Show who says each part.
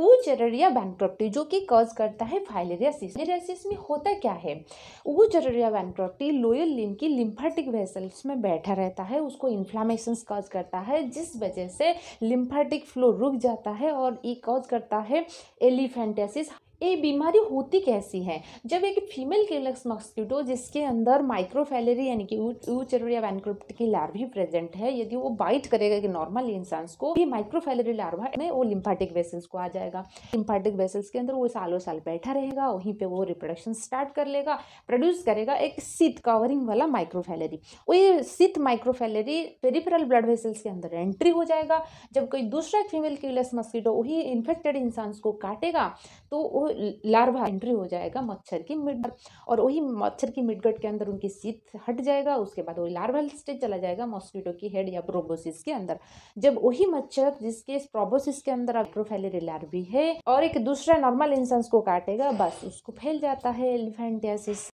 Speaker 1: ऊचररिया बैंक्रॉप्टी जो कि कॉज करता है फाइलेरियासिस फाइलेरियासिस में होता क्या है ऊचररिया बैंक्रॉप्टी लोयल लिम की लिम्फाटिक वेसल्स में बैठा रहता है उसको इन्फ्लामेशन कॉज करता है जिस वजह से लिम्फेटिक फ्लो रुक जाता है और ये कॉज करता है एलिफेंटेसिस ये बीमारी होती कैसी है जब एक फीमेल केलक्स मॉस्किटो जिसके अंदर माइक्रोफेलरी यानी कि यूचर या वैनक्रिप्ट की लार्वी प्रेजेंट है यदि वो बाइट करेगा कि नॉर्मल इंसान को ये माइक्रोफेलरी लार्वा में वो लिम्फाटिक वेसल्स को आ जाएगा लिम्फाटिक वेसल्स के अंदर वो सालों साल बैठा रहेगा वहीं पर वो रिप्रोडक्शन स्टार्ट कर लेगा प्रोड्यूस करेगा एक सीत कवरिंग वाला माइक्रोफेलरी वो ये सीत माइक्रोफेलरी पेरिफेरल ब्लड वेसल्स के अंदर एंट्री हो जाएगा जब कोई दूसरा फीमेल किलक्स मॉस्किटो वही इन्फेक्टेड इंसान को काटेगा तो वो लार्वा एंट्री हो जाएगा मच्छर की मिड और वही मच्छर की मिडगट के अंदर उनकी सीत हट जाएगा उसके बाद वही लार्वल स्टेज चला जाएगा मॉस्किटो की हेड या प्रोबोसिस के अंदर जब वही मच्छर जिसके प्रोबोसिस के अंदर अल्ट्रोफेलेरी लार्वी है और एक दूसरा नॉर्मल इंसान को काटेगा बस उसको फैल जाता है एलिफेंटियासिस